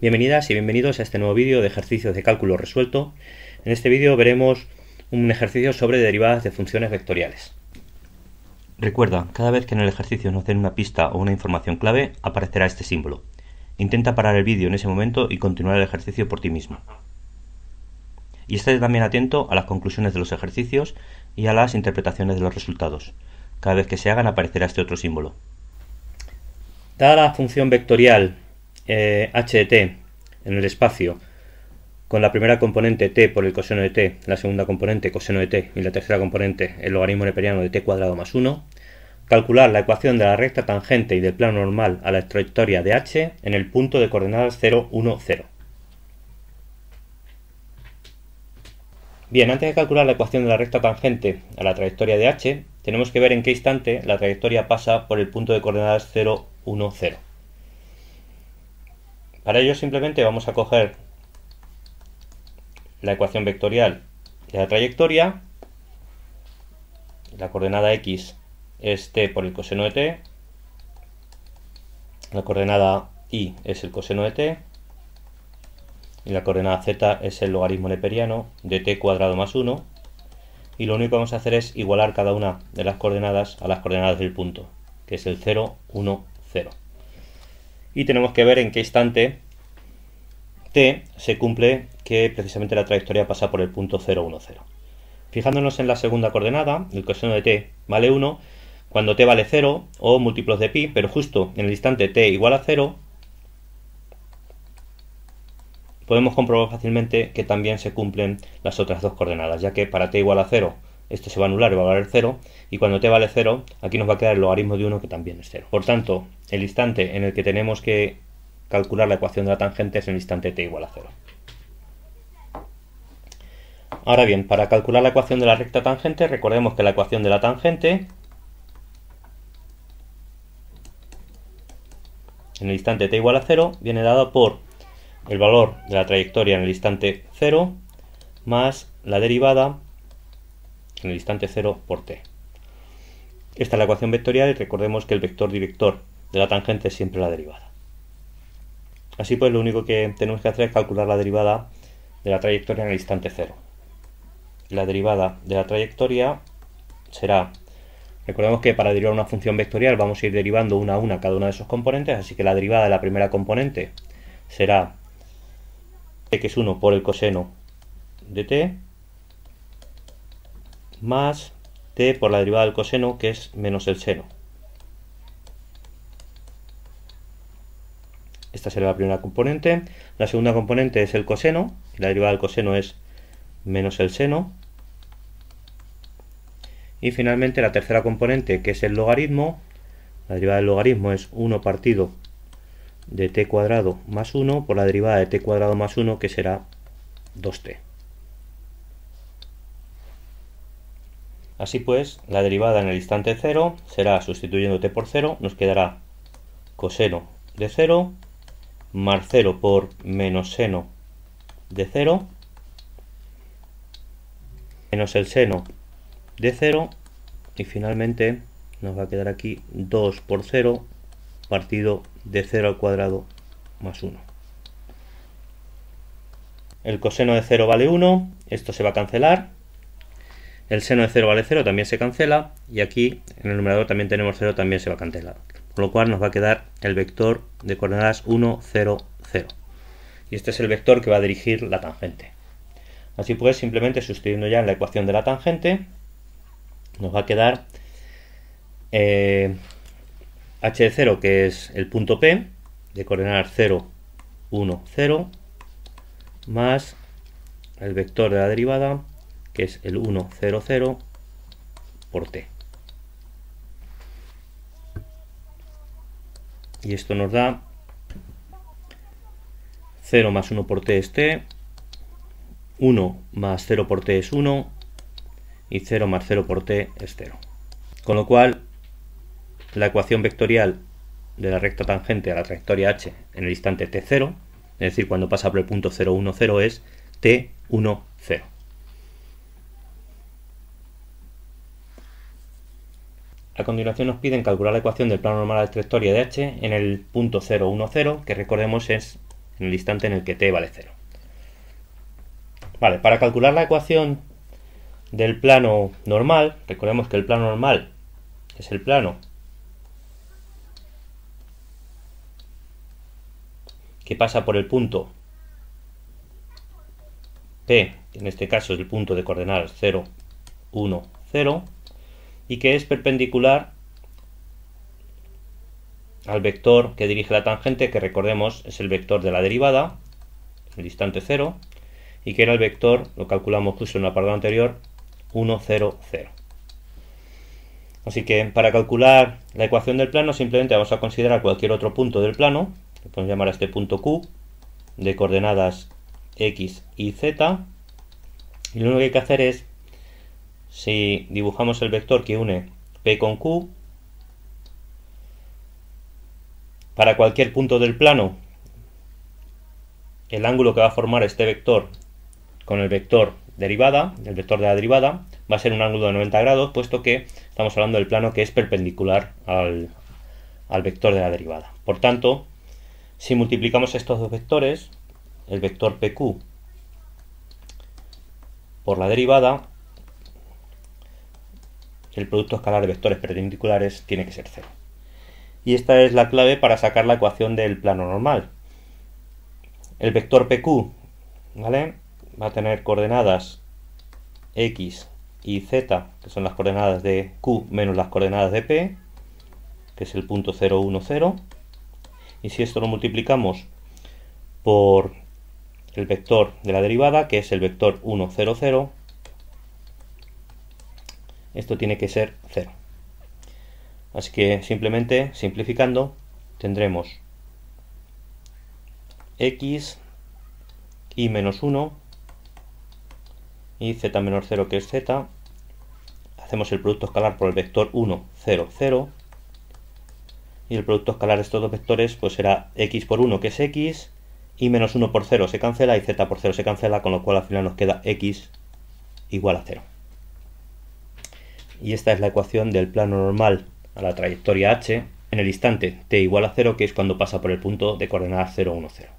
Bienvenidas y bienvenidos a este nuevo vídeo de ejercicios de cálculo resuelto. En este vídeo veremos un ejercicio sobre derivadas de funciones vectoriales. Recuerda, cada vez que en el ejercicio nos den una pista o una información clave, aparecerá este símbolo. Intenta parar el vídeo en ese momento y continuar el ejercicio por ti mismo. Y esté también atento a las conclusiones de los ejercicios y a las interpretaciones de los resultados. Cada vez que se hagan aparecerá este otro símbolo. Dada la función vectorial eh, h de t en el espacio con la primera componente t por el coseno de t, la segunda componente coseno de t y la tercera componente el logaritmo neperiano de t cuadrado más 1, calcular la ecuación de la recta tangente y del plano normal a la trayectoria de h en el punto de coordenadas 0, 1, 0. Bien, antes de calcular la ecuación de la recta tangente a la trayectoria de h, tenemos que ver en qué instante la trayectoria pasa por el punto de coordenadas 0, 1, 0. Para ello simplemente vamos a coger la ecuación vectorial de la trayectoria, la coordenada x es t por el coseno de t, la coordenada y es el coseno de t, y la coordenada z es el logaritmo neperiano de t cuadrado más 1, y lo único que vamos a hacer es igualar cada una de las coordenadas a las coordenadas del punto, que es el 0, 1, 0 y tenemos que ver en qué instante t se cumple que precisamente la trayectoria pasa por el punto 0, 1, 0. Fijándonos en la segunda coordenada, el coseno de t vale 1, cuando t vale 0 o múltiplos de pi, pero justo en el instante t igual a 0, podemos comprobar fácilmente que también se cumplen las otras dos coordenadas, ya que para t igual a 0 esto se va a anular y va a valer 0, y cuando t vale 0, aquí nos va a quedar el logaritmo de 1 que también es 0. Por tanto, el instante en el que tenemos que calcular la ecuación de la tangente es el instante t igual a 0. Ahora bien, para calcular la ecuación de la recta tangente, recordemos que la ecuación de la tangente en el instante t igual a 0 viene dada por el valor de la trayectoria en el instante 0 más la derivada en el instante 0 por t. Esta es la ecuación vectorial y recordemos que el vector director de la tangente es siempre la derivada. Así pues, lo único que tenemos que hacer es calcular la derivada de la trayectoria en el instante cero. La derivada de la trayectoria será, recordemos que para derivar una función vectorial vamos a ir derivando una a una cada una de esos componentes, así que la derivada de la primera componente será x1 por el coseno de t más t por la derivada del coseno, que es menos el seno. Esta será la primera componente. La segunda componente es el coseno, la derivada del coseno es menos el seno. Y finalmente la tercera componente, que es el logaritmo, la derivada del logaritmo es 1 partido de t cuadrado más 1 por la derivada de t cuadrado más 1, que será 2t. Así pues, la derivada en el instante 0 será sustituyéndote por 0, nos quedará coseno de 0 más 0 por menos seno de 0 menos el seno de 0 y finalmente nos va a quedar aquí 2 por 0 partido de 0 al cuadrado más 1. El coseno de 0 vale 1, esto se va a cancelar el seno de 0 vale 0, también se cancela. Y aquí en el numerador también tenemos 0, también se va a cancelar. Con lo cual nos va a quedar el vector de coordenadas 1, 0, 0. Y este es el vector que va a dirigir la tangente. Así pues, simplemente sustituyendo ya en la ecuación de la tangente, nos va a quedar eh, h de 0, que es el punto P, de coordenadas 0, 1, 0, más el vector de la derivada que es el 1, 0, 0 por t. Y esto nos da 0 más 1 por t es t, 1 más 0 por t es 1 y 0 más 0 por t es 0. Con lo cual, la ecuación vectorial de la recta tangente a la trayectoria h en el instante t0, es decir, cuando pasa por el punto 0, 1, 0 es t1, 0. A continuación nos piden calcular la ecuación del plano normal de la trayectoria de h en el punto 0, 1, 0, que recordemos es en el instante en el que t vale 0. Vale, para calcular la ecuación del plano normal, recordemos que el plano normal es el plano que pasa por el punto P, que en este caso es el punto de coordenadas 0, 1, 0, y que es perpendicular al vector que dirige la tangente, que recordemos es el vector de la derivada, el distante 0, y que era el vector, lo calculamos justo en la parte anterior, 1, 0, 0. Así que para calcular la ecuación del plano simplemente vamos a considerar cualquier otro punto del plano, lo podemos llamar a este punto Q, de coordenadas x y z, y lo único que hay que hacer es si dibujamos el vector que une P con Q, para cualquier punto del plano, el ángulo que va a formar este vector con el vector derivada, el vector de la derivada, va a ser un ángulo de 90 grados, puesto que estamos hablando del plano que es perpendicular al, al vector de la derivada. Por tanto, si multiplicamos estos dos vectores, el vector PQ por la derivada, el producto escalar de vectores perpendiculares tiene que ser cero. Y esta es la clave para sacar la ecuación del plano normal. El vector PQ ¿vale? va a tener coordenadas x y z, que son las coordenadas de q menos las coordenadas de p, que es el punto 0, 1, 0. Y si esto lo multiplicamos por el vector de la derivada, que es el vector 1, 0, 0, esto tiene que ser 0. Así que simplemente, simplificando, tendremos x y menos 1 y z menos 0 que es z. Hacemos el producto escalar por el vector 1, 0, 0. Y el producto escalar de estos dos vectores pues será x por 1 que es x y menos 1 por 0 se cancela y z por 0 se cancela, con lo cual al final nos queda x igual a 0 y esta es la ecuación del plano normal a la trayectoria h en el instante t igual a 0, que es cuando pasa por el punto de coordenadas 0, 1, 0.